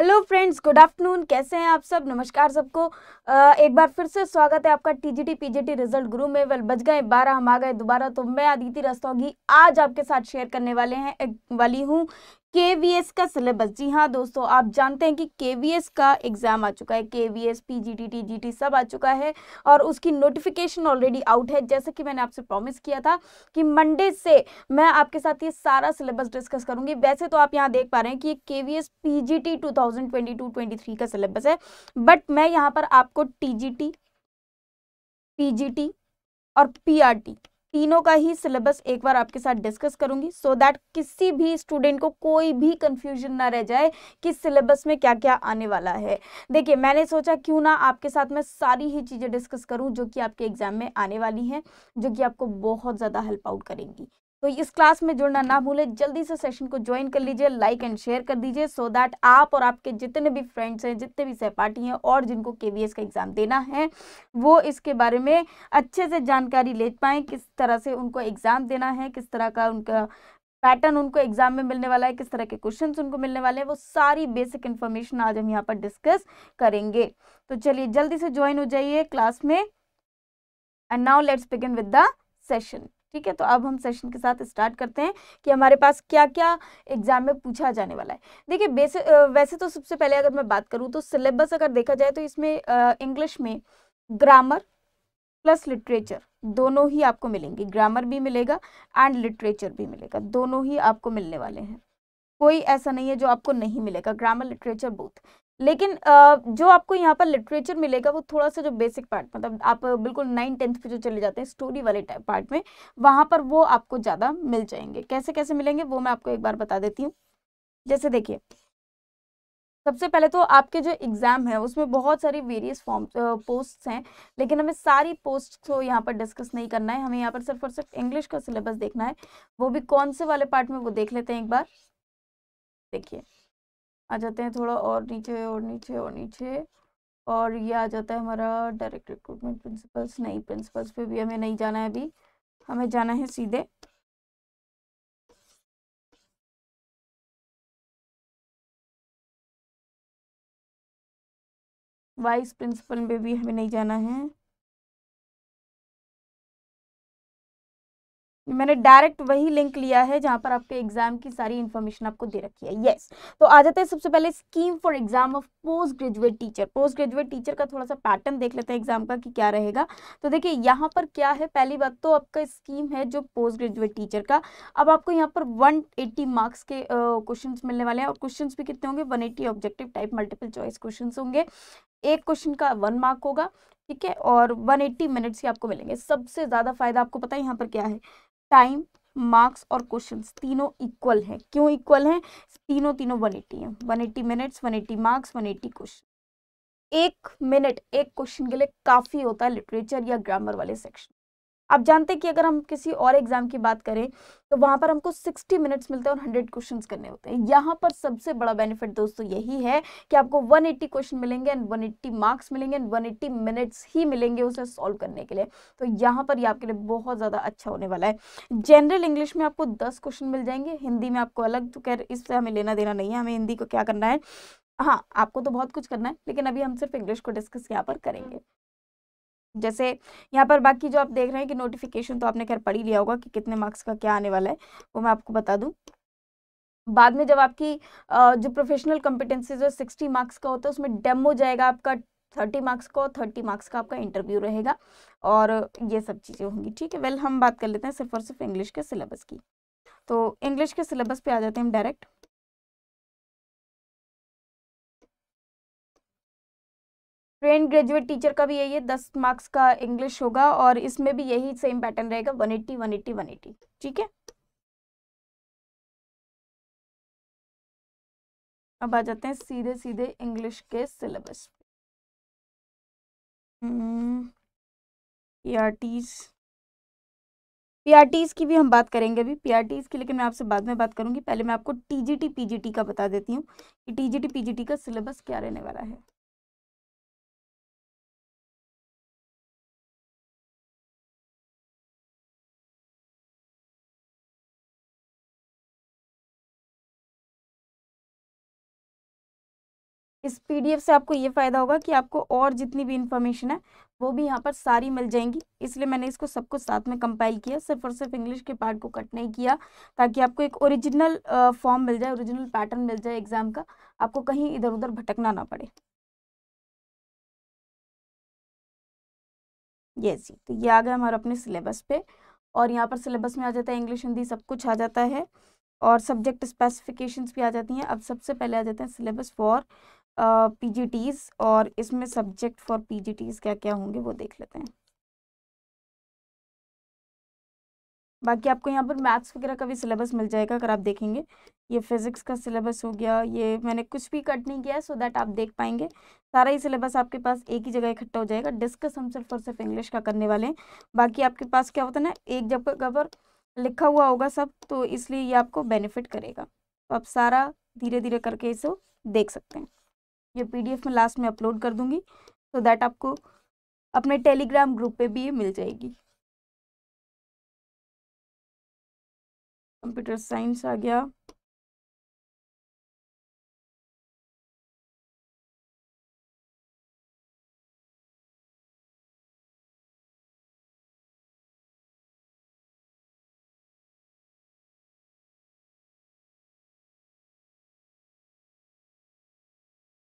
Hello friends good afternoon कैसे हैं आप सब नमस्कार सबको एक बार फिर से स्वागत है आपका टीजीटी पीजीटी रिजल्ट गुरु में वेल बज गए बारह हम आ गए दोबारा तो मैं आदिति रस्तोगी आज आपके साथ शेयर करने वाले हैं वाली हूँ केवीएस का सिलेबस जी हाँ दोस्तों आप जानते हैं कि केवीएस का एग्ज़ाम आ चुका है केवीएस पीजीटी टीजीटी सब आ चुका है और उसकी नोटिफिकेशन ऑलरेडी आउट है जैसे कि मैंने आपसे प्रॉमिस किया था कि मंडे से मैं आपके साथ ये सारा सिलेबस डिस्कस करूंगी वैसे तो आप यहाँ देख पा रहे हैं कि K V S P G T two thousand twenty two twenty three का सिलेबस है बट मैं यहाँ पर आपको टी जी टी और पी आर टी तीनों का ही सिलेबस एक बार आपके साथ डिस्कस करूंगी सो so दैट किसी भी स्टूडेंट को कोई भी कंफ्यूजन ना रह जाए कि सिलेबस में क्या क्या आने वाला है देखिए मैंने सोचा क्यों ना आपके साथ मैं सारी ही चीज़ें डिस्कस करूं जो कि आपके एग्जाम में आने वाली हैं जो कि आपको बहुत ज़्यादा हेल्प आउट करेंगी तो इस क्लास में जुड़ना ना भूलें जल्दी से सेशन को ज्वाइन कर लीजिए लाइक एंड शेयर कर दीजिए सो दैट आप और आपके जितने भी फ्रेंड्स हैं जितने भी सहपाठी हैं और जिनको के का एग्ज़ाम देना है वो इसके बारे में अच्छे से जानकारी ले पाए किस तरह से उनको एग्ज़ाम देना है किस तरह का उनका पैटर्न उनको एग्जाम में मिलने वाला है किस तरह के क्वेश्चन उनको मिलने वाले हैं वो सारी बेसिक इन्फॉर्मेशन आज हम यहाँ पर डिस्कस करेंगे तो चलिए जल्दी से ज्वाइन हो जाइए क्लास में and now let's begin with the session ठीक है तो अब हम सेशन के साथ स्टार्ट करते हैं कि हमारे पास क्या क्या एग्जाम में पूछा जाने वाला है देखिए बेस वैसे तो सबसे पहले अगर मैं बात करूँ तो सिलेबस अगर देखा जाए तो इसमें इंग्लिश में ग्रामर प्लस लिटरेचर दोनों ही आपको मिलेंगे ग्रामर भी मिलेगा एंड लिटरेचर भी मिलेगा दोनों ही आपको मिलने वाले हैं कोई ऐसा नहीं है जो आपको नहीं मिलेगा ग्रामर लिटरेचर बोथ लेकिन जो आपको यहाँ पर लिटरेचर मिलेगा वो थोड़ा सा जो बेसिक पार्ट मतलब आप बिल्कुल नाइन टेंथ पे जो चले जाते हैं स्टोरी वाले पार्ट में वहां पर वो आपको ज़्यादा मिल जाएंगे कैसे कैसे मिलेंगे वो मैं आपको एक बार बता देती हूँ जैसे देखिए सबसे पहले तो आपके जो एग्ज़ाम है उसमें बहुत सारी वेरियस फॉर्म पोस्ट हैं लेकिन हमें सारी पोस्ट को यहाँ पर डिस्कस नहीं करना है हमें यहाँ पर सिर्फ और सिर्फ इंग्लिश का सिलेबस देखना है वो भी कौन से वाले पार्ट में वो देख लेते हैं एक बार देखिए आ जाते हैं थोड़ा और नीचे और नीचे और नीचे और ये आ जाता है हमारा डायरेक्ट रिक्रूटमेंट प्रिंसिपल्स नहीं प्रिंसिपल्स पे भी हमें नहीं जाना है अभी हमें जाना है सीधे वाइस प्रिंसिपल में भी हमें नहीं जाना है मैंने डायरेक्ट वही लिंक लिया है जहां पर आपके एग्जाम की सारी इन्फॉर्मेशन आपको दे रखी है यस yes. तो आ जाते हैं सबसे पहले scheme for exam of post graduate teacher post graduate teacher का थोड़ा सा पैटर्न देख लेते हैं एग्जाम का कि क्या रहेगा तो देखिए यहाँ पर क्या है पहली बात तो आपका स्कीम है जो पोस्ट ग्रेजुएट टीचर का अब आपको यहाँ पर वन मार्क्स के क्वेश्चन uh, मिलने वाले हैं और क्वेश्चन भी कितने होंगे one objective type multiple choice question होंगे एक क्वेश्चन का वन मार्क होगा ठीक है और 180 मिनट्स ही आपको मिलेंगे सबसे ज़्यादा फायदा आपको पता है यहाँ पर क्या है टाइम मार्क्स और क्वेश्चन तीनों इक्वल है क्यों इक्वल है तीनों तीनों वन है one 180 minutes eighty marks one eighty question एक मिनट एक क्वेश्चन के लिए काफ़ी होता है लिटरेचर या ग्रामर वाले सेक्शन आप जानते हैं कि अगर हम किसी और एग्जाम की बात करें तो वहां पर हमको 60 मिनट्स मिलते हैं और 100 क्वेश्चंस करने होते हैं यहाँ पर सबसे बड़ा बेनिफिट दोस्तों यही है कि आपको 180 क्वेश्चन मिलेंगे एंड 180 मार्क्स मिलेंगे एंड 180 मिनट्स ही मिलेंगे उसे सॉल्व करने के लिए तो यहाँ पर ये आपके लिए बहुत ज़्यादा अच्छा होने वाला है जनरल इंग्लिश में आपको दस क्वेश्चन मिल जाएंगे हिंदी में आपको अलग तो खैर इससे हमें लेना देना नहीं है हमें हिंदी को क्या करना है हाँ आपको तो बहुत कुछ करना है लेकिन अभी हम सिर्फ इंग्लिश को डिस्कस यहाँ पर करेंगे जैसे यहाँ पर बाकी जो आप देख रहे हैं कि नोटिफिकेशन तो आपने खैर पढ़ ही लिया होगा कि कितने मार्क्स का क्या आने वाला है वो मैं आपको बता दूँ बाद में जब आपकी जो प्रोफेशनल कम्पिटेंसीज है सिक्सटी मार्क्स का होता है उसमें डेमो जाएगा आपका थर्टी मार्क्स का और थर्टी मार्क्स का आपका इंटरव्यू रहेगा और ये सब चीज़ें होंगी ठीक है वेल हम बात कर लेते हैं सिर्फ और सिर्फ इंग्लिश के सिलेबस की तो इंग्लिश के सिलेबस पे आ जाते हैं हम डायरेक्ट ट्रेन ग्रेजुएट टीचर का भी यही है दस मार्क्स का इंग्लिश होगा और इसमें भी यही सेम पैटर्न रहेगा one eighty one eighty one eighty ठीक है अब आ जाते हैं सीधे सीधे इंग्लिश के सिलेबस पीआरटीज पीआरटीज की भी हम बात करेंगे अभी पीआरटीज की लेकिन मैं आपसे बाद में बात करूंगी पहले मैं आपको टीजीटी पीजीटी का बता देती हूँ कि टीजीटी पीजीटी का सिलेबस क्या रहने वाला है इस पीडीएफ से आपको ये फ़ायदा होगा कि आपको और जितनी भी इन्फॉर्मेशन है वो भी यहाँ पर सारी मिल जाएंगी इसलिए मैंने इसको सब कुछ साथ में कंपाइल किया सिर्फ और सिर्फ इंग्लिश के पार्ट को कट नहीं किया ताकि आपको एक ओरिजिनल फॉर्म मिल जाए ओरिजिनल पैटर्न मिल जाए एग्ज़ाम का आपको कहीं इधर उधर भटकना ना पड़े ये जी तो ये आ गया हमारा अपने सिलेबस पे और यहाँ पर सिलेबस में आ जाता है इंग्लिश हिंदी सब कुछ आ जाता है और सब्जेक्ट स्पेसिफिकेशंस भी आ जाती हैं अब सबसे पहले आ जाते हैं सिलेबस फॉर पीजीटीज और इसमें सब्जेक्ट फॉर पीजीटीज क्या क्या होंगे वो देख लेते हैं बाकी आपको यहाँ पर मैथ्स वगैरह का भी सिलेबस मिल जाएगा अगर आप देखेंगे ये फिजिक्स का सिलेबस हो गया ये मैंने कुछ भी कट नहीं किया सो दैट आप देख पाएंगे सारा ही सिलेबस आपके पास एक ही जगह इकट्ठा हो जाएगा डिस्कस हम सिर्फ और सिर्फ इंग्लिश का करने वाले हैं बाकी आपके पास क्या होता है ना एक जब कवर लिखा हुआ होगा सब तो इसलिए ये आपको बेनिफिट करेगा तो आप सारा धीरे धीरे करके इसे देख सकते हैं ये पीडीएफ में लास्ट में अपलोड कर दूंगी सो so दैट आपको अपने टेलीग्राम ग्रुप पे भी ये मिल जाएगी कंप्यूटर साइंस आ गया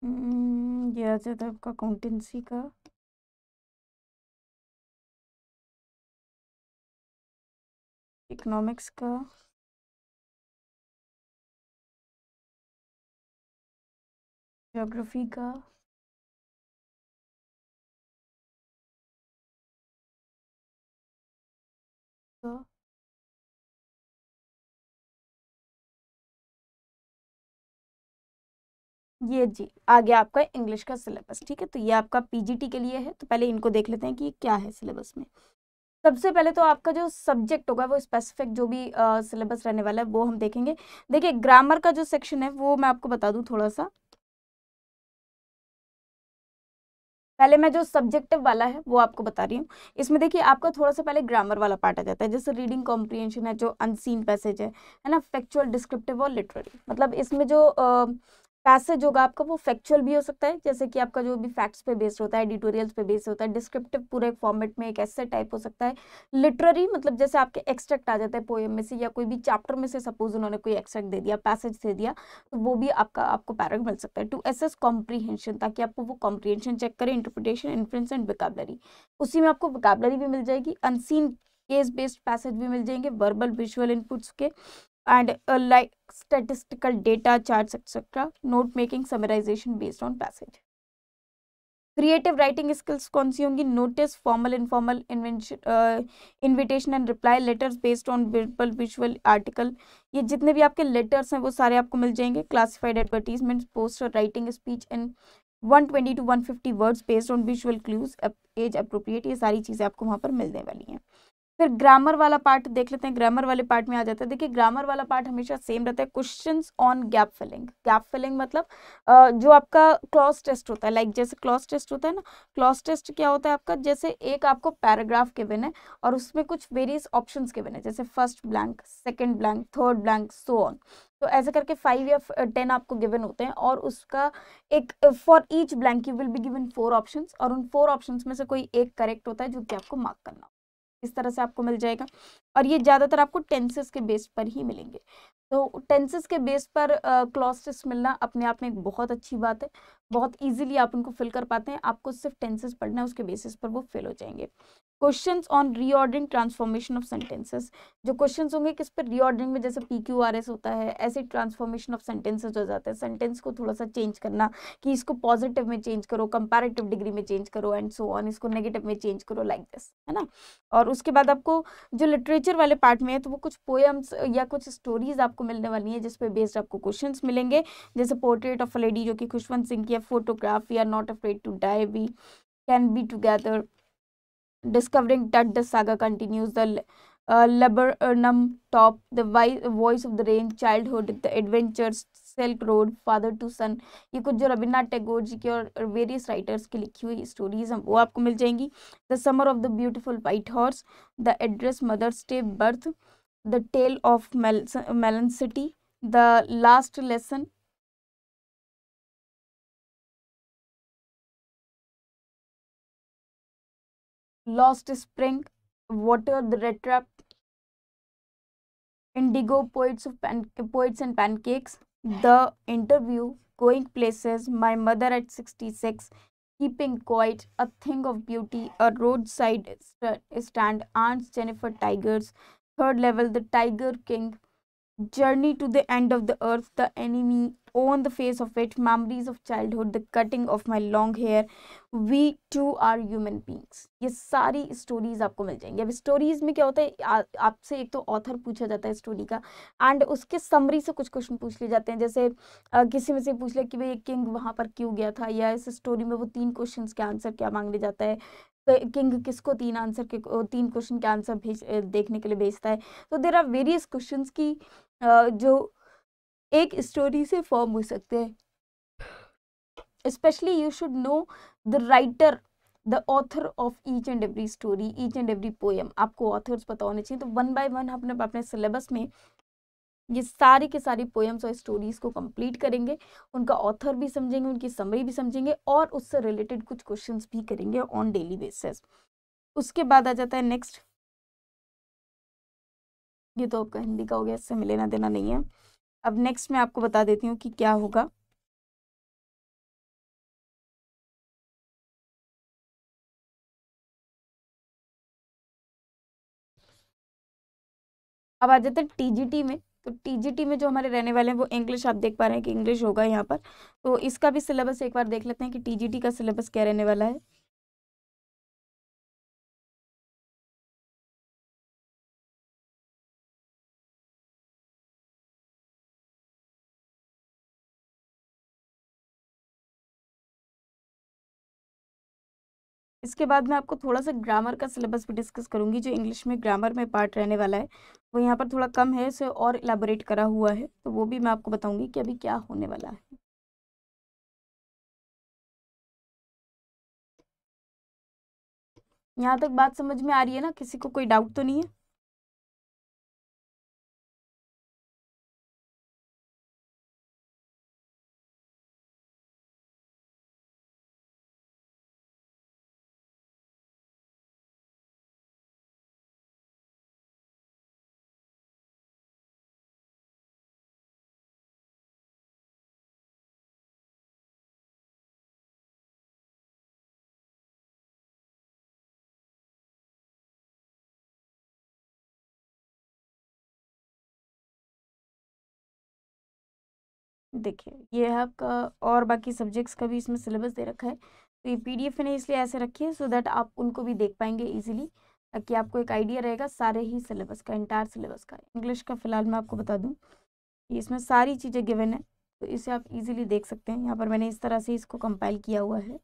ये आ जाता है आपका अकाउंटेंसी का इकोनॉमिक्स का जोग्राफी का ये जी आ गया आपका इंग्लिश का सिलेबस ठीक है तो ये आपका पीजीटी के लिए है तो पहले इनको देख लेते हैं कि क्या है सिलेबस में सबसे पहले तो आपका जो सब्जेक्ट होगा वो स्पेसिफिक जो भी सिलेबस uh, रहने वाला है वो हम देखेंगे देखिए ग्रामर का जो सेक्शन है वो मैं आपको बता दूं थोड़ा सा पहले मैं जो सब्जेक्टिव वाला है वो आपको बता रही हूँ इसमें देखिए आपका थोड़ा सा पहले ग्रामर वाला पार्ट आ जाता है जैसे रीडिंग कॉम्प्रिहेंशन है जो अनसीन पैसेज है है ना फैक्चुअल डिस्क्रिप्टिव और लिटरेरी मतलब इसमें जो पैसेज होगा आपका वो फैक्चुअल भी हो सकता है जैसे कि आपका जो भी फैक्ट्स पे बेस्ड होता है एडिटोरियल्स पे बेस्ड होता है डिस्क्रिप्टिव पूरे फॉर्मेट में एक ऐसे टाइप हो सकता है लिटरेरी मतलब जैसे आपके एक्सट्रैक्ट आ जाते हैं पोएम में से या कोई भी चैप्टर में से सपोज उन्होंने कोई एक्सट्रैक्ट दे दिया पैसेज दे दिया तो वो भी आपका आपको पैरग मिल सकता है टू एसेस कॉम्प्रीहेंशन ताकि आपको वो कॉम्प्रीहेंशन चेक करें इंटरप्रिटेशन इन्फ्रेंस एंड विकाबलरी उसी में आपको विकाबलरी भी मिल जाएगी अनसीन केस बेस्ड पैसेज भी मिल जाएंगे वर्बल विजुअल इनपुट्स के and uh, like statistical data, charts, etc. Note making, summarization based on passage. Creative writing skills कौन सी होंगी notice formal informal invitation and reply letters based on verbal visual article ये जितने भी आपके letters हैं वो सारे आपको मिल जाएंगे classified advertisement poster writing speech and 120 to 150 words based on visual clues as appropriate ये सारी चीज़ें आपको वहाँ पर मिलने वाली हैं फिर ग्रामर वाला पार्ट देख लेते हैं ग्रामर वाले पार्ट में आ जाता है देखिए ग्रामर वाला पार्ट हमेशा सेम रहता है question on gap filling gap filling मतलब जो आपका क्लॉज टेस्ट होता है लाइक जैसे क्लॉज टेस्ट होता है ना क्लॉज टेस्ट क्या होता है आपका जैसे एक आपको पैराग्राफ के है और उसमें कुछ वेरियस ऑप्शन के है जैसे first blank second blank third blank so on तो ऐसे करके फाइव या टेन आपको गिवन होते हैं और उसका एक for each blank you will be given four options और उन फोर ऑप्शंस में से कोई एक करेक्ट होता है जो कि आपको मार्क करना इस तरह से आपको मिल जाएगा और ये ज़्यादातर आपको टेंसेस के बेस पर ही मिलेंगे तो टेंसेस के बेस पर क्लॉस्टिस मिलना अपने आप में एक बहुत अच्छी बात है बहुत इजीली आप उनको फिल कर पाते हैं आपको सिर्फ टेंसेस पढ़ना है उसके बेसिस पर वो फिल हो जाएंगे question on reordering transformation of sentences जो क्वेश्चन होंगे किस पर रीऑर्डरिंग में जैसे पी क्यू आर एस होता है ऐसे ट्रांसफॉर्मेशन ऑफ सेंटेंसेज हो जाते हैं सेंटेंस को थोड़ा सा चेंज करना कि इसको पॉजिटिव में चेंज करो कंपेरेटिव डिग्री में चेंज करो एंड सो ऑन इसको नेगेटिव में चेंज करो लाइक like दिस है ना और उसके बाद आपको जो लिटरेचर वाले पार्ट में है तो वो कुछ पोएम्स या कुछ स्टोरीज आपको मिलने वाली है जिसपे बेस्ड आपको क्वेश्चन मिलेंगे जैसे पोर्ट्रेट ऑफ अ लेडी जो कि खुशवंत सिंह की है फोटोग्राफ या not afraid to die we can be together discovering that the saga continues the uh, laburnum top the voice of the rain childhood the adventures silk road father to son ये कुछ जो रविन्द्रनाथ टैगोर जी के और various writers की लिखी हुई stories हम वो आपको मिल जाएंगी the summer of the beautiful white horse the address mother's day birth the tale of melon city the last lesson Lost Spring, Water, The Red Trap, Indigo, Poets, of Pan Poets and Pancakes, The Interview, Going Places, My Mother at 66, Keeping Quiet, A Thing of Beauty, A Roadside Stand, Aunts Jennifer Tigers, Third Level, The Tiger King, journey to the end of the earth, the enemy on the face of it, memories of childhood, the cutting of my long hair, we too are human beings. ये सारी stories आपको मिल जाएंगी अब stories में क्या होता है आपसे एक तो ऑथर पूछा जाता है स्टोरी का एंड उसके समरी से कुछ क्वेश्चन पूछ लिए जाते हैं जैसे आ, किसी में से पूछ लिया कि भाई किंग वहाँ पर क्यों गया था या इस स्टोरी में वो तीन क्वेश्चन के आंसर क्या मांगने जाता है किंग किसको तीन आंसर के तीन क्वेश्चन के आंसर भेज देखने के लिए भेजता है तो देर आर वेरियस क्वेश्चन की जो एक स्टोरी से फॉर्म हो सकते हैं specially you should know the writer the author of each and every story each and every poem आपको ऑथर्स पता होने चाहिए तो वन बाय वन अपने अपने सिलेबस में ये सारी के सारी पोएम्स और स्टोरीज को कंप्लीट करेंगे उनका ऑथर भी समझेंगे उनकी समरी भी समझेंगे और उससे रिलेटेड कुछ क्वेश्चन भी करेंगे ऑन डेली बेसिस उसके बाद आ जाता है नेक्स्ट ये तो आपका हिंदी का हो गया इससे मिलना देना नहीं है अब नेक्स्ट मैं आपको बता देती हूँ कि क्या होगा अब आ जाते हैं टीजीटी में तो टीजीटी में जो हमारे रहने वाले हैं वो इंग्लिश आप देख पा रहे हैं कि इंग्लिश होगा यहाँ पर तो इसका भी सिलेबस एक बार देख लेते हैं कि टीजीटी का सिलेबस क्या रहने वाला है इसके बाद मैं आपको थोड़ा सा ग्रामर का सिलेबस भी डिस्कस करूंगी जो इंग्लिश में ग्रामर में पार्ट रहने वाला है वो यहाँ पर थोड़ा कम है इसे और इलाबोरेट करा हुआ है तो वो भी मैं आपको बताऊंगी कि अभी क्या होने वाला है यहाँ तक बात समझ में आ रही है ना किसी को कोई डाउट तो नहीं है देखिए ये है आपका और बाकी सब्जेक्ट्स का भी इसमें सिलेबस दे रखा है तो ये पी डी नहीं इसलिए ऐसे है सो दैट आप उनको भी देख पाएंगे ईजिली ताकि आपको एक आइडिया रहेगा सारे ही सिलेबस का इंटायर सिलेबस का इंग्लिश का फिलहाल मैं आपको बता दूँ इसमें सारी चीज़ें गिवन है तो इसे आप इजीली देख सकते हैं यहाँ पर मैंने इस तरह से इसको कंपाइल किया हुआ है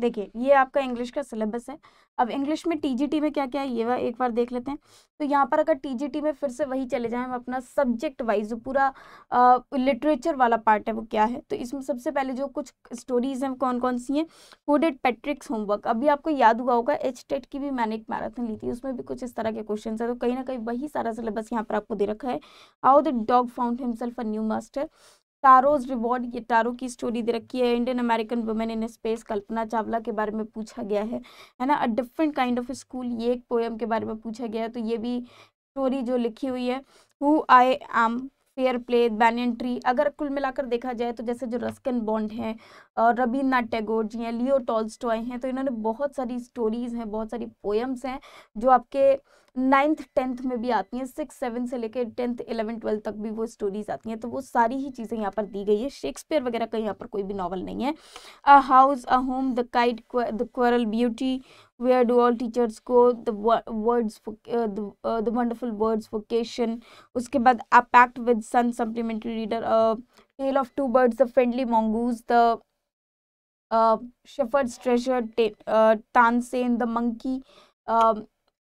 देखिए ये आपका इंग्लिश का सिलेबस है अब इंग्लिश में टीजीटी में क्या क्या है ये वह एक बार देख लेते हैं तो यहाँ पर अगर टीजीटी में फिर से वही चले जाएं हम अपना सब्जेक्ट वाइज पूरा लिटरेचर वाला पार्ट है वो क्या है तो इसमें सबसे पहले जो कुछ स्टोरीज हैं कौन कौन सी हैं हुड एट पैट्रिक्स होमवर्क अभी आपको याद हुआ होगा एच टेट की भी मैंने एक मैराथन ली थी उसमें भी कुछ इस तरह के क्वेश्चन है तो कहीं ना कहीं वही सारा सिलेबस यहाँ पर आपको दे रखा है how the dog found himself a new master Taro's reward ये टारो की स्टोरी दे रखी है Indian American women in space Kalpana Chawla के बारे में पूछा गया है है ना a different kind of school ये एक पोएम के बारे में पूछा गया है तो ये भी स्टोरी जो लिखी हुई है who I am fair play banyan tree अगर कुल मिलाकर देखा जाए तो जैसे जो रस्किन बॉन्ड हैं और रबीन्द्रनाथ टैगोर जी हैं लियो टॉल्स हैं तो इन्होंने बहुत सारी स्टोरीज़ हैं बहुत सारी पोएम्स हैं जो आपके नाइन्थ टेंथ में भी आती हैं सिक्स सेवन से लेकर टेंथ इलेवन ट्वेल्थ तक भी वो स्टोरीज आती हैं तो वो सारी ही चीज़ें यहाँ पर दी गई है शेक्सपियर वगैरह का यहाँ पर कोई भी नॉवल नहीं है a house a home the kite the quarrel beauty where do all teachers go दर्ड्स द वंडरफुल वर्ड्स वोकेशन उसके बाद a pact with sun supplementary reader tale of two birds the friendly mongoose the shepherd's treasure Tansen the monkey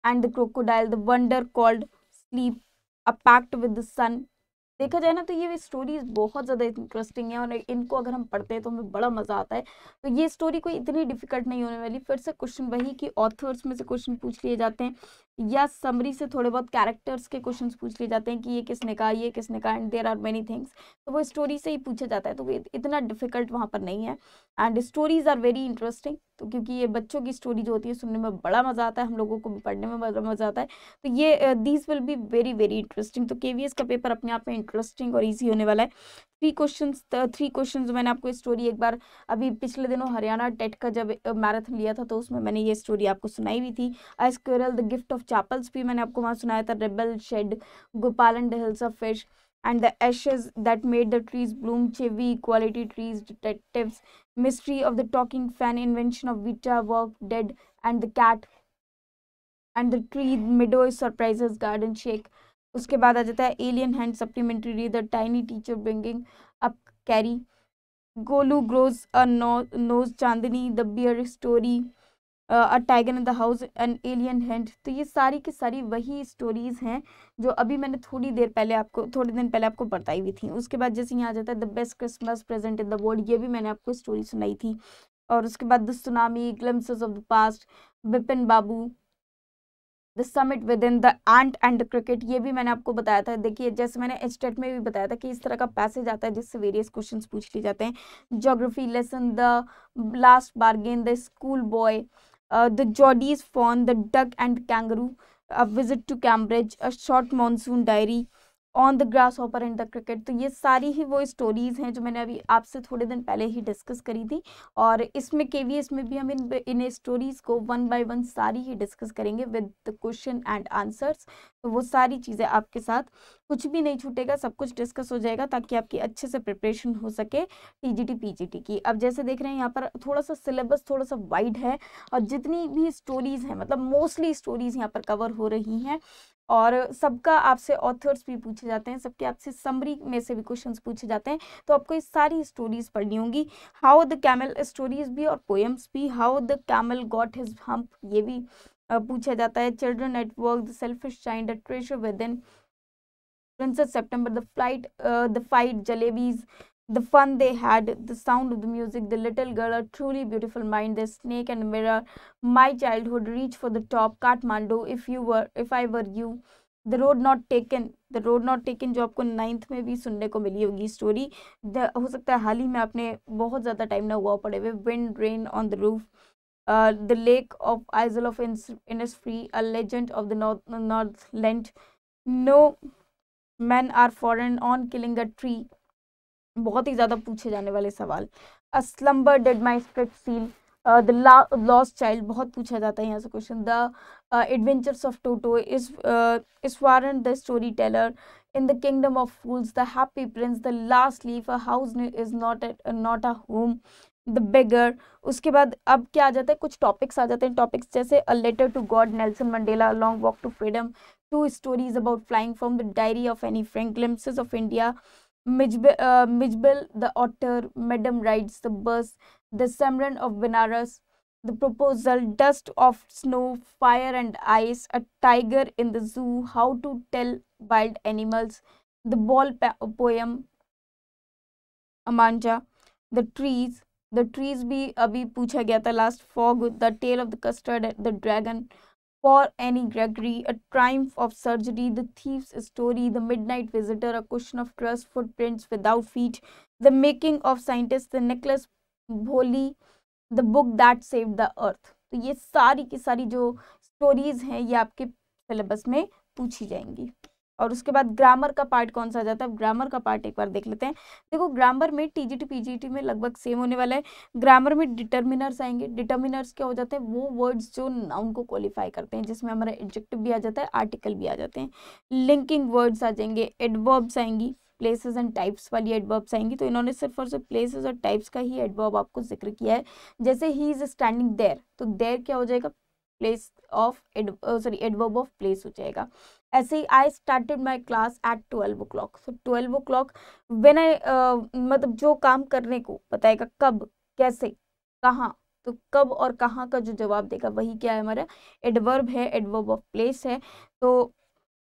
and the crocodile, the wonder called sleep, a pact with the sun देखा जाए ना तो ये stories बहुत ज़्यादा interesting है और इनको अगर हम पढ़ते हैं तो हमें बड़ा मज़ा आता है तो ये स्टोरी कोई इतनी डिफिकल्ट नहीं होने वाली फिर से क्वेश्चन वही कि ऑथर्स में से क्वेश्चन पूछ लिए जाते हैं या समरी से थोड़े बहुत कैरेक्टर्स के क्वेश्चन पूछ लिए जाते हैं कि ये किसने कहा ये किसने कहा and there are many things तो वो स्टोरी से ही पूछा जाता है तो इतना डिफिकल्ट वहाँ पर नहीं है and stories are very interesting तो क्योंकि ये बच्चों की स्टोरी जो होती है सुनने में बड़ा मज़ा आता है हम लोगों को भी पढ़ने में बड़ा मज़ा आता है तो ये these will be very very interesting तो के का पेपर अपने आप में इंटरेस्टिंग और ईजी होने वाला है थ्री क्वेश्चन थ्री क्वेश्चन मैंने आपको स्टोरी एक बार अभी पिछले दिनों हरियाणा टेट का जब मैराथन लिया था तो उसमें मैंने ये स्टोरी आपको सुनाई हुई थी I squirrel the gift of chappals भी मैंने आपको वहाँ सुनाया था rebel shed Gopal and hills of fish and the ashes that made the trees bloom chevy equality trees detectives mystery of the talking fan invention of vita walk dead and the cat and the tree meadow surprises garden shake उसके बाद आ जाता है alien hand supplementary the tiny teacher bringing up Kari Golu grows a nose Chandni the bear story a tiger in the house an alien hand तो ये सारी की सारी वही स्टोरीज़ हैं जो अभी मैंने थोड़ी देर पहले आपको थोड़े दिन पहले आपको बताई हुई थी उसके बाद जैसे यहाँ आ जाता है the best Christmas present in the world ये भी मैंने आपको स्टोरी सुनाई थी और उसके बाद the tsunami glimpses of the past Bipin Babu the summit within the ant and cricket ये भी मैंने आपको बताया था देखिए जैसे मैंने एस्टेट में भी बताया था कि इस तरह का पैसेज आता है जिससे वेरियस क्वेश्चन पूछ लिए जाते हैं geography lesson the last bargain the school boy the Jody's fawn the duck and kangaroo a visit to Cambridge a short monsoon diary on the grasshopper and the cricket तो ये सारी ही वो stories हैं जो मैंने अभी आपसे थोड़े दिन पहले ही डिस्कस करी थी और इसमें के वी एस में भी हम इन इन स्टोरीज़ को वन बाय वन सारी ही डिस्कस करेंगे with the question and answers तो वो सारी चीज़ें आपके साथ कुछ भी नहीं छूटेगा सब कुछ डिस्कस हो जाएगा ताकि आपकी अच्छे से प्रिपरेशन हो सके टी टी की अब जैसे देख रहे हैं यहाँ पर थोड़ा सा सिलेबस थोड़ा सा वाइड है और जितनी भी स्टोरीज़ हैं मतलब मोस्टली स्टोरीज़ यहाँ पर कवर हो रही हैं और सबका आपसे ऑथर्स भी पूछे जाते हैं सबके आपसे समरी में से भी क्वेश्चंस पूछे जाते हैं तो आपको ये सारी स्टोरीज पढ़नी होंगी हाउ द कैमल स्टोरीज भी और पोएम्स भी how the camel got his hump ये भी पूछा जाता है children network the selfish child treasure within princess September the flight the fight jalebis the fun they had, the sound of the music, the little girl, a truly beautiful mind, the snake and mirror, my childhood, reach for the top, Kathmandu, if you were, if I were you, the road not taken, the road not taken, जो आपको ninth में भी सुनने को मिली होगी story, the, हो सकता है हाल ही में आपने बहुत ज़्यादा time ना हुआ पड़े हुए, wind rain on the roof, uh, the lake of Isle of Innisfree, a legend of the north northland, no men are foreign on killing a tree. बहुत ही ज़्यादा पूछे जाने वाले सवाल a slumber did my spirit feel the lost child बहुत पूछा जाता है यहाँ से question the adventures of Toto इस Iswaran the story teller in the kingdom of fools the happy prince the last leaf a house is not not a home the beggar उसके बाद अब क्या आ जाता है कुछ टॉपिक्स आ जाते हैं टॉपिक्स जैसे a letter to God Nelson Mandela long walk to freedom two stories about flying from the diary of Anne Frank glimpses of India Uh, Mijbel, uh, the otter, Madam rides the bus, the Samran of Benares, the proposal, dust of snow, fire and ice, a tiger in the zoo, how to tell wild animals, the ball uh, poem, Amanja, the trees, the trees Be. अभी पूछा गया last fog, fog The tail of the custard. The dragon. For Anne Gregory a triumph of surgery the thief story the midnight visitor a question of trust footprints without feet the making of scientist the necklace Bholi the book that save the earth तो ये सारी की सारी जो stories हैं ये आपके syllabus में पूछी जाएंगी और उसके बाद ग्रामर का पार्ट कौन सा आ जाता है ग्रामर का पार्ट एक बार देख लेते हैं देखो ग्रामर में टीजीटी पीजीटी में लगभग सेम होने वाला है ग्रामर में डिटर्मिनर्स आएंगे डिटर्मिनर्स क्या हो जाते हैं वो वर्ड्स जो नाउन को क्वालिफाई करते हैं जिसमें हमारा एडजेक्टिव भी आ जाता है आर्टिकल भी आ जाते हैं लिंकिंग वर्ड्स आ जाएंगे एडवर्ब्स आएंगी प्लेसेस एंड टाइप्स वाली एडवर्ब्स आएंगी तो इन्होंने सिर्फ और सिर्फ प्लेसेज और टाइप्स का ही एडवर्ब आपको जिक्र किया है जैसे ही इज स्टैंडिंग देर तो देर क्या हो जाएगा place of sorry adverb of place हो जाएगा ऐसे ही I started my class at twelve o'clock so twelve o'clock when I मतलब जो काम करने को बताएगा कब कैसे कहाँ तो कब और कहाँ का जो जवाब देगा वही क्या है हमारा एडवर्ब है एडवर्ब ऑफ प्लेस है तो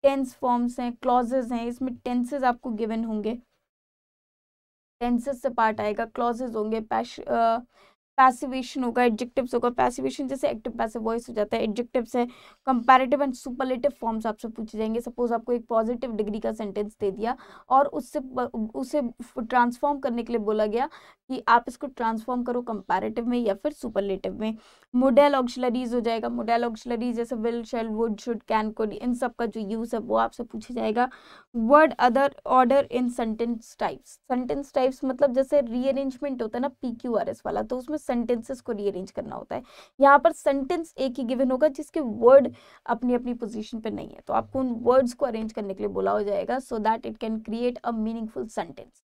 टेंस फॉर्म्स हैं क्लॉजेज हैं इसमें टेंसेज आपको गिवन होंगे टेंसेज से पार्ट आएगा क्लॉजेज होंगे पैश uh, पैसिवेशन होगा एडजेक्टिव्स होगा पैसिवेशन जैसे एक्टिव पैसिव वॉइस हो जाता है एडजेक्टिव्स है कंपैरेटिव एंड सुपरलेटिव फॉर्म्स आपसे पूछे जाएंगे सपोज आपको एक पॉजिटिव डिग्री का सेंटेंस दे दिया और उससे उसे ट्रांसफॉर्म करने के लिए बोला गया कि आप इसको ट्रांसफॉर्म करो कंपैरेटिव में या फिर सुपरलेटिव में मोडल ऑक्शलरीज हो जाएगा मोडल ऑक्शलरीज जैसे will shall would should can could इन सब का जो यूज़ है वो आपसे पूछा जाएगा word other order in sentence types sentence types मतलब जैसे रीअरेंजमेंट होता है ना पी क्यू आर एस वाला तो उसमें सेंटेंसेस को रीअरेंज करना होता है यहाँ पर सेंटेंस एक ही गिवन होगा जिसके वर्ड अपनी अपनी पोजिशन पर नहीं है तो आपको उन वर्ड्स को अरेंज करने के लिए बोला हो जाएगा so that it can create a meaningful sentence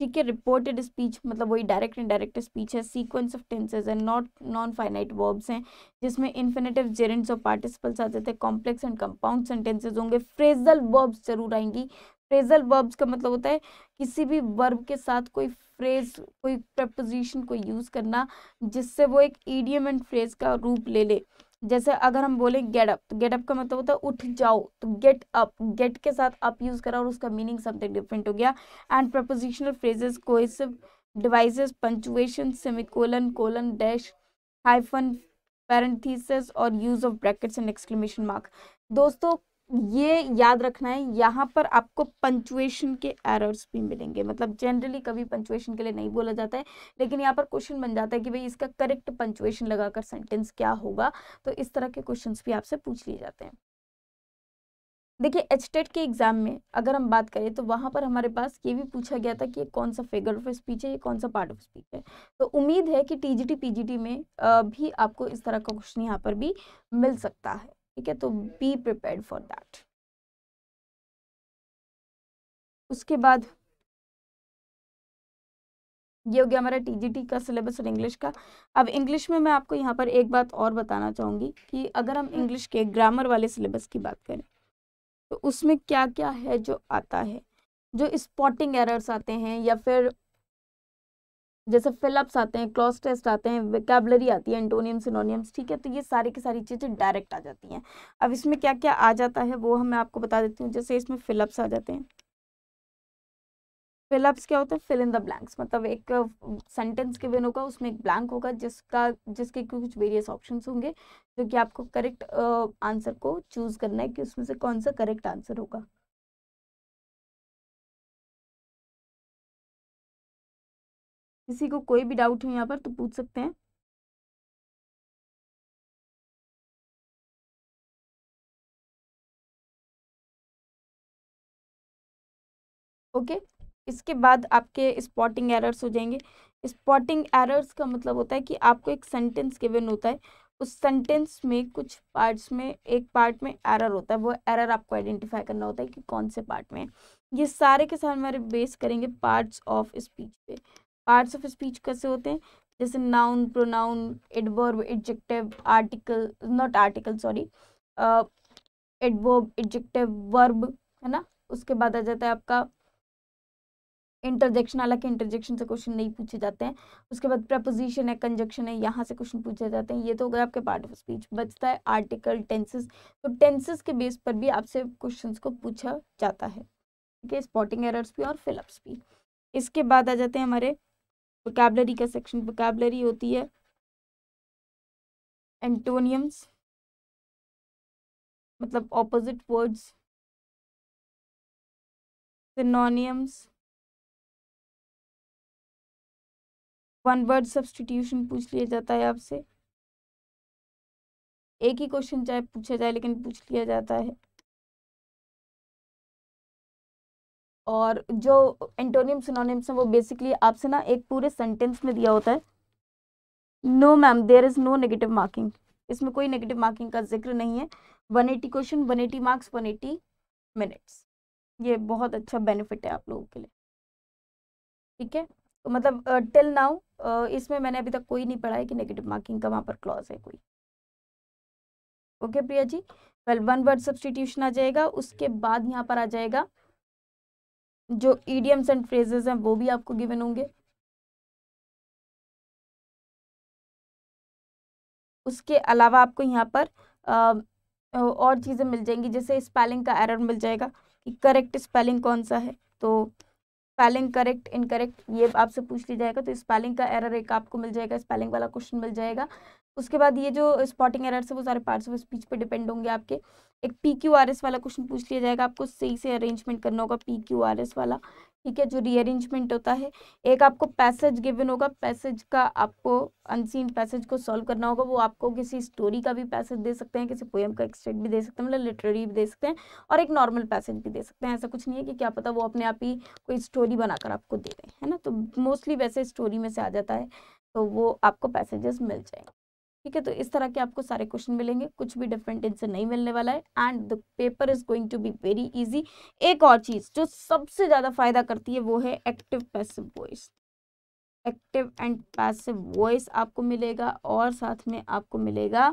ठीक है रिपोर्टेड स्पीच मतलब वही डायरेक्ट एंड डायरेक्ट स्पीच है सीक्वेंस ऑफ टेंसेज है नॉट नॉन फाइनाइट वर्ब्स हैं जिसमें इन्फिनेटिव जेरेंट्स और पार्टिसिपल्स आ जाते हैं कॉम्प्लेक्स एंड कंपाउंड सेंटेंसेज होंगे फ्रेजल वर्ब्स जरूर आएंगी फ्रेजल वर्ब्स का मतलब होता है किसी भी वर्ब के साथ कोई फ्रेज कोई प्रपोजिशन को यूज़ करना जिससे वो एक ईडियम एंड फ्रेज का रूप ले ले जैसे अगर हम बोले गेट अप तो गेट अप का मतलब होता है उठ जाओ तो गेट अप गेट के साथ अप यूज़ करा और उसका मीनिंग समथिंग डिफरेंट हो गया एंड प्रपोजिशनल फ्रेजेस को devices punctuation semicolon colon dash hyphen parenthesis और use of brackets and exclamation mark दोस्तों ये याद रखना है यहाँ पर आपको पंचुएशन के एरर्स भी मिलेंगे मतलब जनरली कभी पंचुएशन के लिए नहीं बोला जाता है लेकिन यहाँ पर क्वेश्चन बन जाता है कि भाई इसका करेक्ट पंचुएशन लगाकर सेंटेंस क्या होगा तो इस तरह के क्वेश्चन भी आपसे पूछ लिए जाते हैं देखिए एच टेट के एग्जाम में अगर हम बात करें तो वहां पर हमारे पास ये भी पूछा गया था कि ये कौन सा फिगर ऑफ स्पीच है ये कौन सा पार्ट ऑफ स्पीच है तो उम्मीद है कि टीजीटी पीजीटी में भी आपको इस तरह का क्वेश्चन यहाँ पर भी मिल सकता है ठीक है तो बी प्रिपेयर फॉर दैट उसके बाद ये हो गया हमारा टीजीटी का सिलेबस और इंग्लिश का अब इंग्लिश में मैं आपको यहाँ पर एक बात और बताना चाहूंगी कि अगर हम इंग्लिश के ग्रामर वाले सिलेबस की बात करें तो उसमें क्या क्या है जो आता है जो स्पॉटिंग एरर्स आते हैं या फिर जैसे फिलअप्स आते हैं क्लॉस टेस्ट आते हैं वेकेबलरी आती है एंटोनियम सिनोनियम्स ठीक है तो ये सारी की सारी चीज़ें डायरेक्ट आ जाती हैं अब इसमें क्या क्या आ जाता है वो हम मैं आपको बता देती हूँ जैसे इसमें फिलअप्स आ जाते हैं फिलअप्स क्या होते हैं फिल इन द ब्लैंक्स मतलब एक सेंटेंस के बिन होगा उसमें एक ब्लैंक होगा जिसका जिसके कुछ वेरियस ऑप्शन होंगे जो कि आपको करेक्ट आंसर को चूज़ करना है कि उसमें से कौन सा करेक्ट आंसर होगा किसी को कोई भी डाउट हो यहाँ पर तो पूछ सकते हैं ओके okay? इसके बाद आपके स्पॉटिंग एरर्स हो जाएंगे स्पॉटिंग एरर्स का मतलब होता है कि आपको एक सेंटेंस गिवन होता है उस सेंटेंस में कुछ पार्ट्स में एक पार्ट में एरर होता है वो एरर आपको आइडेंटिफाई करना होता है कि कौन से पार्ट में है ये सारे के सारे हमारे बेस करेंगे पार्ट्स ऑफ स्पीच पे पार्ट्स ऑफ स्पीच कैसे होते हैं जैसे noun pronoun adverb adjective article not article sorry adverb adjective verb है ना उसके बाद आ जाता है आपका इंटरजेक्शन हालांकि इंटरजेक्शन से क्वेश्चन नहीं पूछे जाते हैं उसके बाद प्रपोजिशन है कंजक्शन है यहाँ से क्वेश्चन पूछे जाते हैं ये तो हो गया आपके पार्ट ऑफ स्पीच बचता है आर्टिकल टेंसेस तो टेंसेस के बेस पर भी आपसे क्वेश्चन को पूछा जाता है ठीक है स्पॉटिंग एरर्स भी और फिलअप्स भी इसके बाद आ जाते हैं हमारे वोकेबलरी का सेक्शन वोकेबलरी होती है एंटोनियम्स मतलब opposite words synonyms one word substitution पूछ लिया जाता है आपसे एक ही क्वेश्चन चाहे पूछा जाए लेकिन पूछ लिया जाता है और जो एंटोनियम सिनोनिम्स हैं वो बेसिकली आपसे ना एक पूरे सेंटेंस में दिया होता है no ma'am there is no negative marking इसमें कोई नेगेटिव मार्किंग का जिक्र नहीं है one eighty question one eighty marks one eighty minutes ये बहुत अच्छा बेनिफिट है आप लोगों के लिए ठीक है तो मतलब टिल uh, नाउ uh, इसमें मैंने अभी तक कोई नहीं पढ़ा है कि नेगेटिव मार्किंग का वहाँ पर क्लॉज है कोई okay okay, Priya ji well one word substitution आ जाएगा उसके बाद यहाँ पर आ जाएगा जो ईडियम्स एंड फ्रेजेस हैं वो भी आपको गिवन होंगे उसके अलावा आपको यहाँ पर आ, और चीज़ें मिल जाएंगी जैसे स्पेलिंग का एरर मिल जाएगा कि करेक्ट स्पेलिंग कौन सा है तो स्पेलिंग करेक्ट इनकरेक्ट ये आपसे पूछ लिया जाएगा तो स्पेलिंग का एरर एक आपको मिल जाएगा स्पेलिंग वाला क्वेश्चन मिल जाएगा उसके बाद ये जो स्पॉटिंग एरर्स है वो सारे पार्ट्स ऑफ स्पीच पे डिपेंड होंगे आपके एक पी क्यू आर एस वाला क्वेश्चन पूछ लिया जाएगा आपको सही से अरेंजमेंट करना होगा पी क्यू आर एस वाला ठीक है जो रीअरेंजमेंट होता है एक आपको पैसेज गिवन होगा पैसेज का आपको अनसीन पैसेज को सॉल्व करना होगा वो आपको किसी स्टोरी का भी पैसेज दे सकते हैं किसी पोएम का एक्सट्रैक्ट भी दे सकते हैं मतलब लिटरेरी भी दे सकते हैं और एक नॉर्मल पैसेज भी दे सकते हैं ऐसा कुछ नहीं है कि क्या पता वो अपने आप ही कोई स्टोरी बनाकर आपको दे दें है ना तो मोस्टली वैसे स्टोरी में से आ जाता है तो वो आपको पैसेजेस मिल जाएंगे ठीक है तो इस तरह के आपको सारे क्वेश्चन मिलेंगे कुछ भी डिफरेंट आंसर नहीं मिलने वाला है and the paper is going to be very easy एक और चीज जो सबसे ज्यादा फायदा करती है वो है active passive voice active and passive voice आपको मिलेगा और साथ में आपको मिलेगा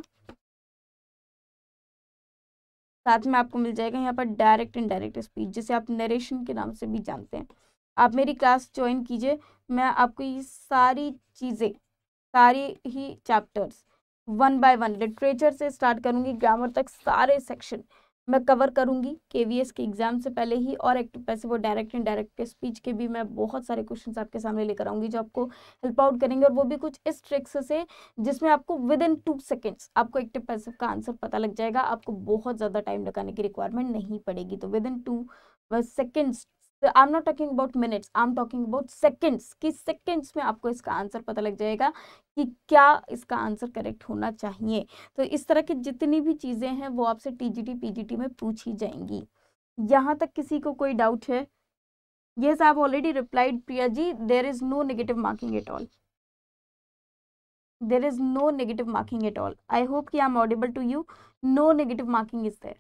साथ में आपको मिल जाएगा यहाँ पर डायरेक्ट एंड डायरेक्ट स्पीच जिसे आप नरेशन के नाम से भी जानते हैं आप मेरी क्लास ज्वाइन कीजिए मैं आपको ये सारी चीज़ें सारी ही chapters one by one literature से स्टार्ट करूंगी ग्रामर तक सारे सेक्शन मैं कवर करूंगी केवीएस के एग्जाम से पहले ही और एक्टिव पैसे वो डायरेक्ट एंड डायरेक्ट के स्पीच के भी मैं बहुत सारे क्वेश्चंस आपके सामने लेकर आऊंगी जो आपको हेल्प आउट करेंगे और वो भी कुछ इस ट्रिक्स से जिसमें आपको विद इन टू सेकेंड्स आपको एक्टिव पैसिव का आंसर पता लग जाएगा आपको बहुत ज़्यादा टाइम लगाने की रिक्वायरमेंट नहीं पड़ेगी तो विद इन टू सेकेंड्स तो I am not talking about minutes I am talking about seconds कि सेकेंड्स में आपको इसका आंसर पता लग जाएगा कि क्या इसका आंसर करेक्ट होना चाहिए तो इस तरह की जितनी भी चीज़ें हैं वो आपसे टी जी टी में पूछी जाएंगी यहाँ तक किसी को कोई डाउट है ये I already replied Priya ji there is no negative marking at all there is no negative marking at all I hope कि I am audible to you no negative marking is there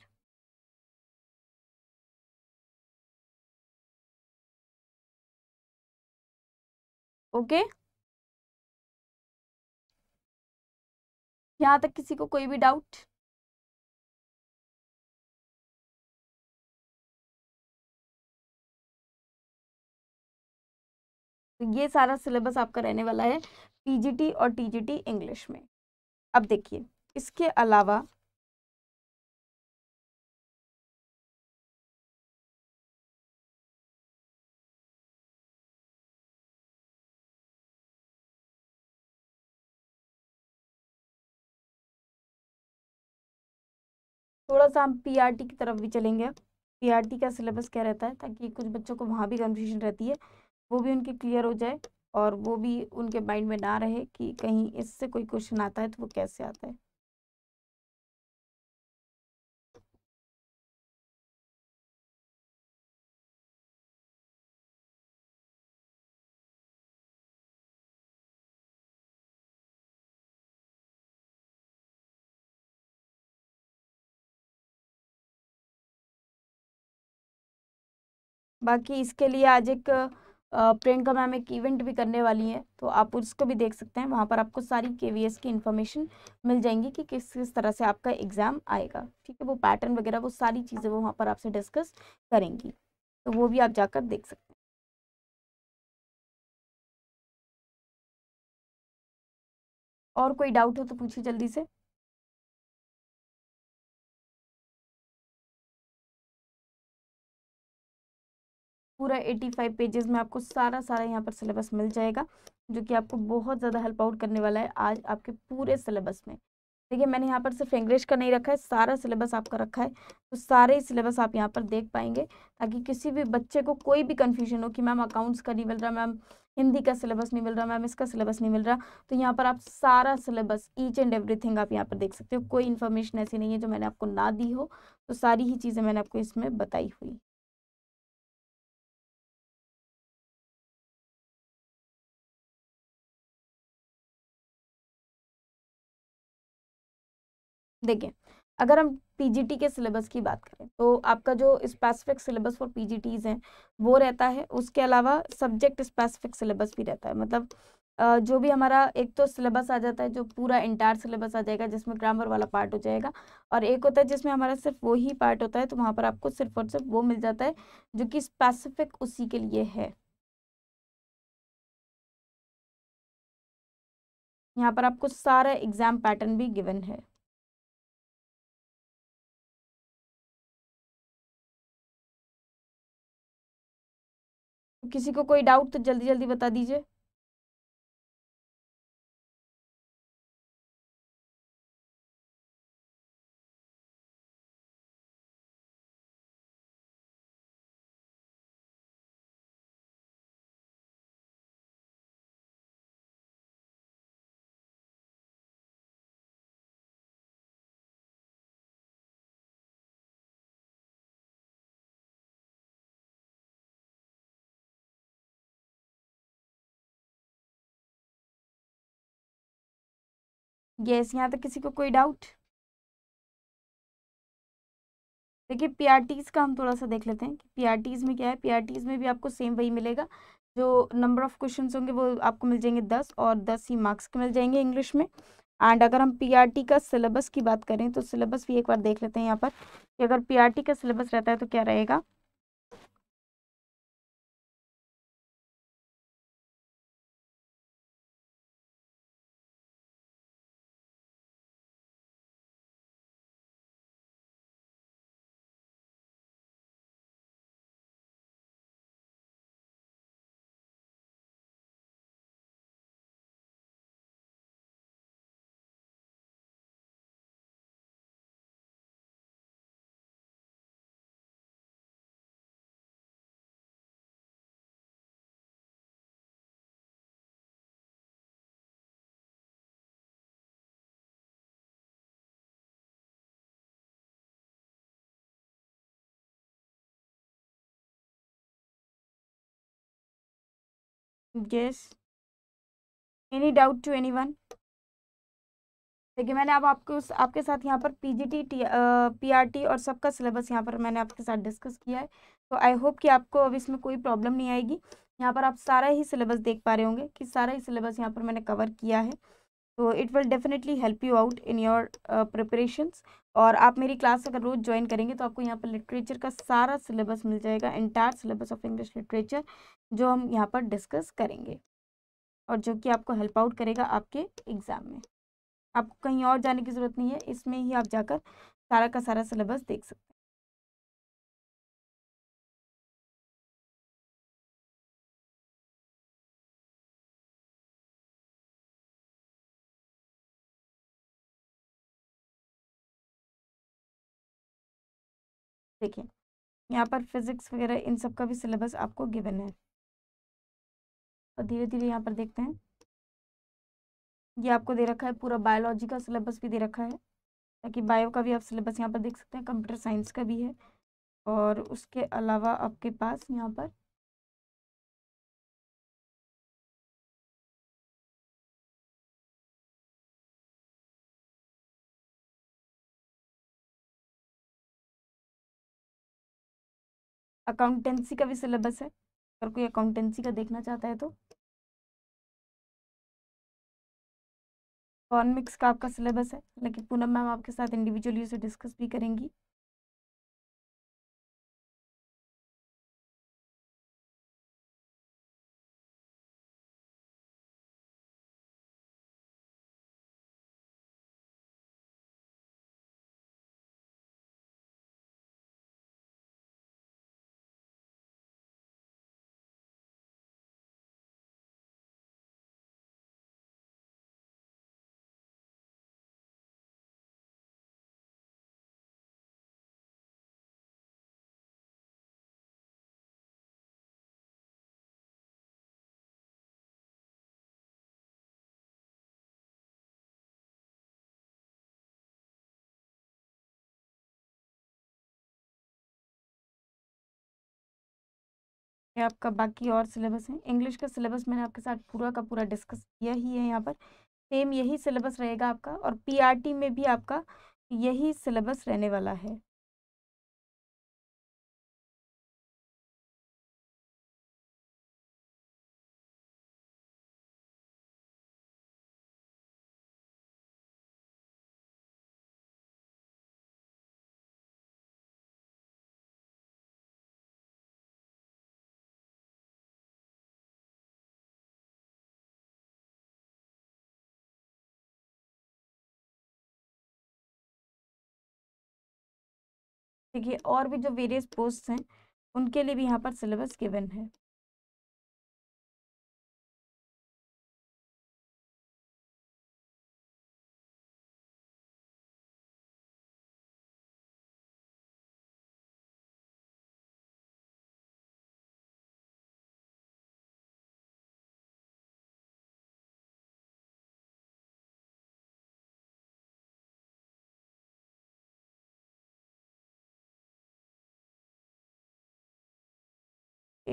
okay यहां तक किसी को कोई भी doubt तो ये सारा सिलेबस आपका रहने वाला है पीजीटी और टीजीटी इंग्लिश में अब देखिए इसके अलावा थोड़ा सा हम पीआरटी की तरफ भी चलेंगे पीआरटी का सिलेबस क्या रहता है ताकि कुछ बच्चों को वहाँ भी कन्फ्यूजन रहती है वो भी उनके क्लियर हो जाए और वो भी उनके माइंड में ना रहे कि कहीं इससे कोई क्वेश्चन आता है तो वो कैसे आता है बाकी इसके लिए आज एक प्रियंका मैम एक इवेंट भी करने वाली है तो आप उसको भी देख सकते हैं वहाँ पर आपको सारी के की इन्फॉर्मेशन मिल जाएंगी कि किस किस तरह से आपका एग्ज़ाम आएगा ठीक है वो पैटर्न वगैरह वो सारी चीज़ें वो वहाँ पर आपसे डिस्कस करेंगी तो वो भी आप जाकर देख सकते हैं और कोई डाउट हो तो पूछिए जल्दी से पूरा 85 पेजेस में आपको सारा सारा यहाँ पर सिलेबस मिल जाएगा जो कि आपको बहुत ज़्यादा हेल्प आउट करने वाला है आज आपके पूरे सिलेबस में देखिए मैंने यहाँ पर सिर्फ इंग्लिश का नहीं रखा है सारा सिलेबस आपका रखा है तो सारे ही सिलेबस आप यहाँ पर देख पाएंगे ताकि किसी भी बच्चे को कोई भी कन्फ्यूजन हो कि मैम अकाउंट्स का नहीं मिल रहा मैम हिंदी का सिलेबस नहीं मिल रहा मैम इसका सिलेबस नहीं मिल रहा तो यहाँ पर आप सारा सिलेबस ईच एंड एवरीथिंग आप यहाँ पर देख सकते हो कोई इन्फॉर्मेशन ऐसी नहीं है जो मैंने आपको ना दी हो तो सारी ही चीज़ें मैंने आपको इसमें बताई हुई देखिए अगर हम पीजीटी के सिलेबस की बात करें तो आपका जो स्पेसिफिक सिलेबस फॉर पीजीटीज है वो रहता है उसके अलावा सब्जेक्ट स्पेसिफिक सिलेबस भी रहता है मतलब जो भी हमारा एक तो सिलेबस आ जाता है जो पूरा इंटायर सिलेबस आ जाएगा जिसमें ग्रामर वाला पार्ट हो जाएगा और एक होता है जिसमें हमारा सिर्फ वो ही पार्ट होता है तो वहाँ पर आपको सिर्फ और सिर्फ वो मिल जाता है जो कि स्पेसिफिक उसी के लिए है यहाँ पर आपको सारा एग्जाम पैटर्न भी गिवन है किसी को कोई डाउट तो जल्दी जल्दी बता दीजिए गैस यहाँ तक किसी को कोई डाउट देखिए पीआरटीज का हम थोड़ा सा देख लेते हैं कि पीआरटीज में क्या है पीआरटीज में भी आपको सेम वही मिलेगा जो नंबर ऑफ क्वेश्चन होंगे वो आपको मिल जाएंगे दस और दस ही मार्क्स के मिल जाएंगे इंग्लिश में एंड अगर हम पीआरटी का सिलेबस की बात करें तो सिलेबस भी एक बार देख लेते हैं यहाँ पर कि अगर पीआरटी का सिलेबस रहता है तो क्या रहेगा any doubt to anyone देखिए मैंने अब आपको आपके साथ यहाँ पर आर टी और सबका सिलेबस यहाँ पर मैंने आपके साथ डिस्कस किया है तो आई होप कि आपको अब इसमें कोई प्रॉब्लम नहीं आएगी यहाँ पर आप सारा ही सिलेबस देख पा रहे होंगे कि सारा ही सिलेबस यहाँ पर मैंने कवर किया है तो it will definitely help you out in your preparations और आप मेरी क्लास अगर रोज़ ज्वाइन करेंगे तो आपको यहाँ पर लिटरेचर का सारा सिलेबस मिल जाएगा entire syllabus of English literature जो हम यहाँ पर डिस्कस करेंगे और जो कि आपको हेल्प आउट करेगा आपके एग्ज़ाम में आपको कहीं और जाने की ज़रूरत नहीं है इसमें ही आप जाकर सारा का सारा सिलेबस देख सकते हैं देखिए यहाँ पर फिजिक्स वगैरह इन सब का भी सिलेबस आपको गिवन है और तो धीरे धीरे यहाँ पर देखते हैं ये आपको दे रखा है पूरा बायोलॉजी का सिलेबस भी दे रखा है ताकि बायो का भी आप सिलेबस यहाँ पर देख सकते हैं कंप्यूटर साइंस का भी है और उसके अलावा आपके पास यहाँ पर अकाउंटेंसी का भी सिलेबस है अगर कोई अकाउंटेंसी का देखना चाहता है तो इकोनॉमिक्स का आपका सिलेबस है लेकिन पूनम मैम आपके साथ इंडिविजुअली उसे डिस्कस भी करेंगी पे आपका बाकी और सिलेबस है इंग्लिश का सिलेबस मैंने आपके साथ पूरा का पूरा डिस्कस किया ही है यहाँ पर सेम यही सिलेबस रहेगा आपका और पीआरटी में भी आपका यही सिलेबस रहने वाला है ठीक है और भी जो वेरियस पोस्ट हैं उनके लिए भी यहाँ पर सिलेबस गिवन है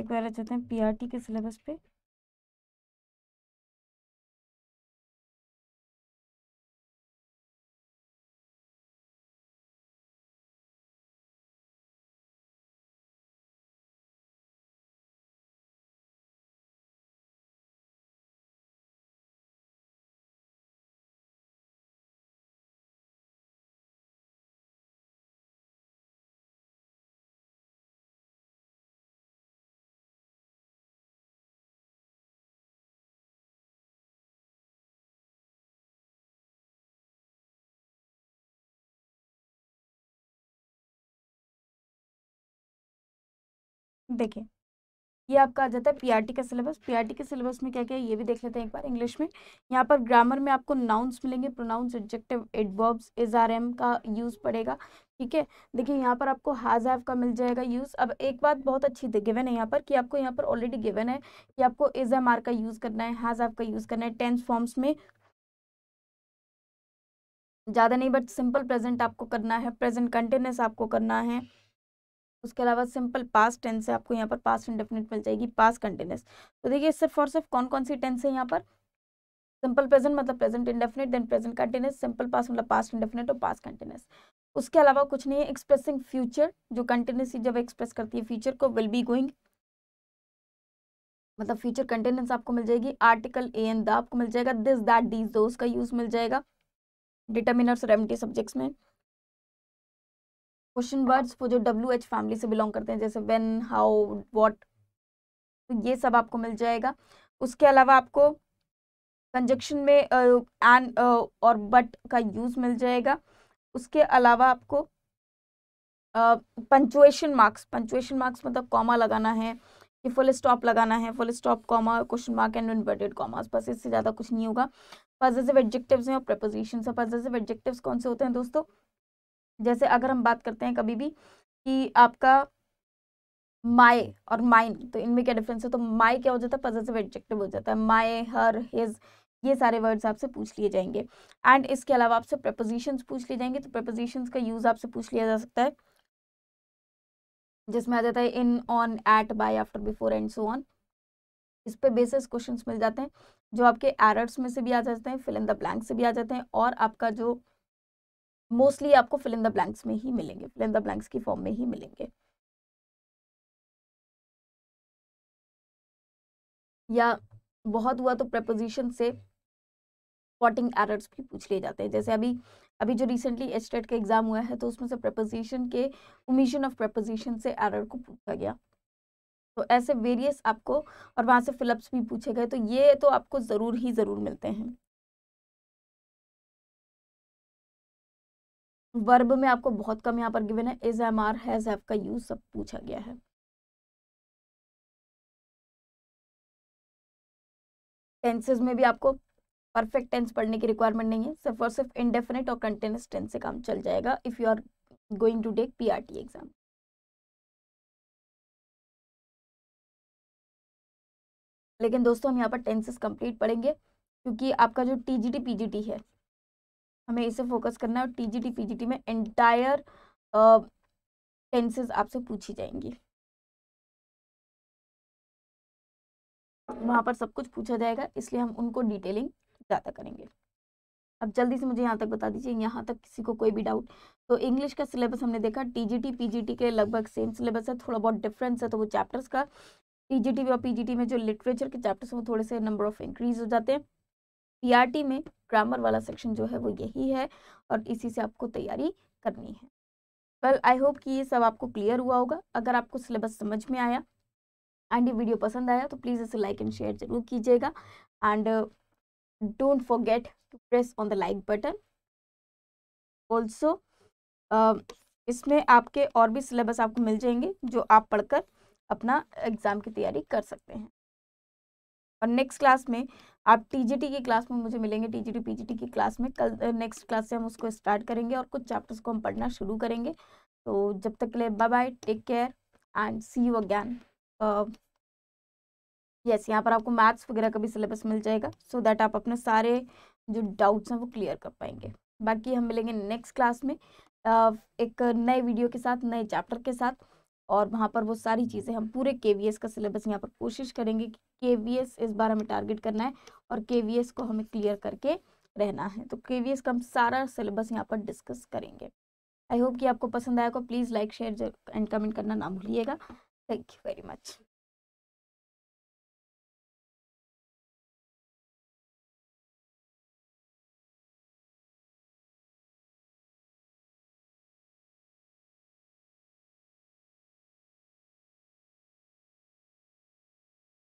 एक बार आ जाते हैं पीआरटी के सिलेबस पे देखिए ये आपका आ जाता है पीआरटी का सिलेबस पीआरटी के सिलेबस में क्या क्या है ये भी देख लेते हैं एक बार इंग्लिश में यहाँ पर ग्रामर में आपको नाउन्स मिलेंगे प्रोनाउंस एडजेक्टिव एडवर्ब्स एम का यूज़ पड़ेगा ठीक है देखिए यहाँ पर आपको हाज एव का मिल जाएगा यूज़ अब एक बात बहुत अच्छी गिवन है यहाँ पर कि आपको यहाँ पर ऑलरेडी गिवन है कि आपको एज एम आर का यूज़ करना है हाज एव का यूज़ करना है टेंथ फॉर्म्स में ज़्यादा नहीं बट सिंपल प्रेजेंट आपको करना है प्रेजेंट कंटिन्यूस आपको करना है उसके अलावा सिंपल पास टेंस है आपको यहाँ पर पास इंडेफिनिट मिल जाएगी पास कंटिन्यूस तो देखिए सिर्फ और सिर्फ कौन कौन सी टेंस है यहाँ पर सिंपल प्रेजेंट मतलब present indefinite then present continuous simple past मतलब पास्ट इंडेफिनिट और पास्ट कंटिन्यूस उसके अलावा कुछ नहीं है एक्सप्रेसिंग फ्यूचर जो कंटिन्यूस जब एक्सप्रेस करती है फ्यूचर को विल बी गोइंग मतलब फ्यूचर कंटेनेंस आपको मिल जाएगी आर्टिकल ए एंड द आपको मिल जाएगा दिस दैट डीज दो का यूज मिल जाएगा डिटर्मिनर्स रेमटी सब्जेक्ट्स में क्वेश्चन वर्ड्स वो जो डब्ल्यू एच फैमिली से बिलोंग करते हैं जैसे वेन हाउ वॉट तो ये सब आपको मिल जाएगा उसके अलावा आपको कंजक्शन में एन और बट का यूज़ मिल जाएगा उसके अलावा आपको पंचुएशन मार्क्स पंचुएशन मार्क्स मतलब कॉमा लगाना है कि फुल स्टॉप लगाना है full stop comma question mark and inverted commas बस इससे ज़्यादा कुछ नहीं होगा पॉजिटिव एडजेक्टिव्स हैं और प्रपोजिशन है पॉजिटिव एडजेक्टिव्स कौन से होते हैं दोस्तों जैसे अगर हम बात करते हैं कभी भी कि आपका माय और माइन तो इनमें क्या डिफरेंस है तो माय क्या हो जाता है पजेसिव एडजेक्टिव हो जाता है माय हर हिज ये सारे वर्ड्स आपसे पूछ लिए जाएंगे एंड इसके अलावा आपसे प्रपोजिशंस पूछ लिए जाएंगे तो प्रपोजिशंस का यूज़ आपसे पूछ लिया जा सकता है जिसमें आ जाता है in on at by after before and so on इस पे बेसिस क्वेश्चंस मिल जाते हैं जो आपके एरर्स में से भी आ जाते हैं फिल इन द ब्लैंक से भी आ जाते हैं और आपका जो मोस्टली आपको फिल इन द ब्लैंक्स में ही मिलेंगे फिल इन द ब्लैंक्स की फॉर्म में ही मिलेंगे या बहुत हुआ तो प्रपोजिशन से स्पॉटिंग एरर्स भी पूछ लिए जाते हैं जैसे अभी अभी जो रिसेंटली एच टेट का एग्जाम हुआ है तो उसमें से प्रपोजिशन के उमिशन ऑफ प्रपोजिशन से एरर को पूछा गया तो ऐसे वेरियस आपको और वहाँ से फिलअप्स भी पूछे गए तो ये तो आपको ज़रूर ही ज़रूर मिलते हैं वर्ब में आपको बहुत कम यहाँ पर गिवन है is am are has have का यूज सब पूछा गया है टेंसेज में भी आपको परफेक्ट टेंस पढ़ने की रिक्वायरमेंट नहीं है सिर्फ और सिर्फ इंडेफिनेट और कंटिन्यूस टेंस से काम चल जाएगा if you are going to take PRT exam लेकिन दोस्तों हम यहाँ पर टेंसेस कंप्लीट पढ़ेंगे क्योंकि आपका जो टीजीटी पीजीटी है हमें इसे फोकस करना है और टीजीटी पीजीटी में एंटायर टेंसेस uh, आपसे पूछी जाएंगी वहां पर सब कुछ पूछा जाएगा इसलिए हम उनको डिटेलिंग ज़्यादा करेंगे अब जल्दी से मुझे यहाँ तक बता दीजिए यहाँ तक किसी को कोई भी डाउट तो इंग्लिश का सिलेबस हमने देखा टीजीटी पीजीटी के लगभग सेम सिलेबस है थोड़ा बहुत डिफरेंस है तो वो चैप्टर्स का टीजीटी और पीजीटी में जो लिटरेचर के चैप्टर्स हैं वो थोड़े से नंबर ऑफ इंक्रीज हो जाते हैं पीआरटी में ग्रामर वाला सेक्शन जो है वो यही है और इसी से आपको तैयारी करनी है वेल आई होप कि ये सब आपको क्लियर हुआ होगा अगर आपको सिलेबस समझ में आया एंड ये वीडियो पसंद आया तो प्लीज़ इसे लाइक एंड शेयर जरूर कीजिएगा and don't forget to press on the like button also इसमें आपके और भी सिलेबस आपको मिल जाएंगे जो आप पढ़कर अपना एग्ज़ाम की तैयारी कर सकते हैं और नेक्स्ट क्लास में आप टीजीटी की क्लास में मुझे मिलेंगे टीजीटी पीजीटी की क्लास में कल नेक्स्ट क्लास से हम उसको स्टार्ट करेंगे और कुछ चैप्टर्स को हम पढ़ना शुरू करेंगे तो जब तक के लिए bye bye take care and see you again yes यहाँ पर आपको मैथ्स वगैरह का भी सिलेबस मिल जाएगा सो so दैट आप अपने सारे जो डाउट्स हैं वो क्लियर कर पाएंगे बाकी हम मिलेंगे नेक्स्ट क्लास में uh, एक नए वीडियो के साथ नए चैप्टर के साथ और वहाँ पर वो सारी चीज़ें हम पूरे के का सिलेबस यहाँ पर कोशिश करेंगे कि के इस बार हमें टारगेट करना है और के को हमें क्लियर करके रहना है तो के का हम सारा सिलेबस यहाँ पर डिस्कस करेंगे आई होप कि आपको पसंद आएगा please like share and comment करना ना भूलिएगा थैंक यू वेरी मच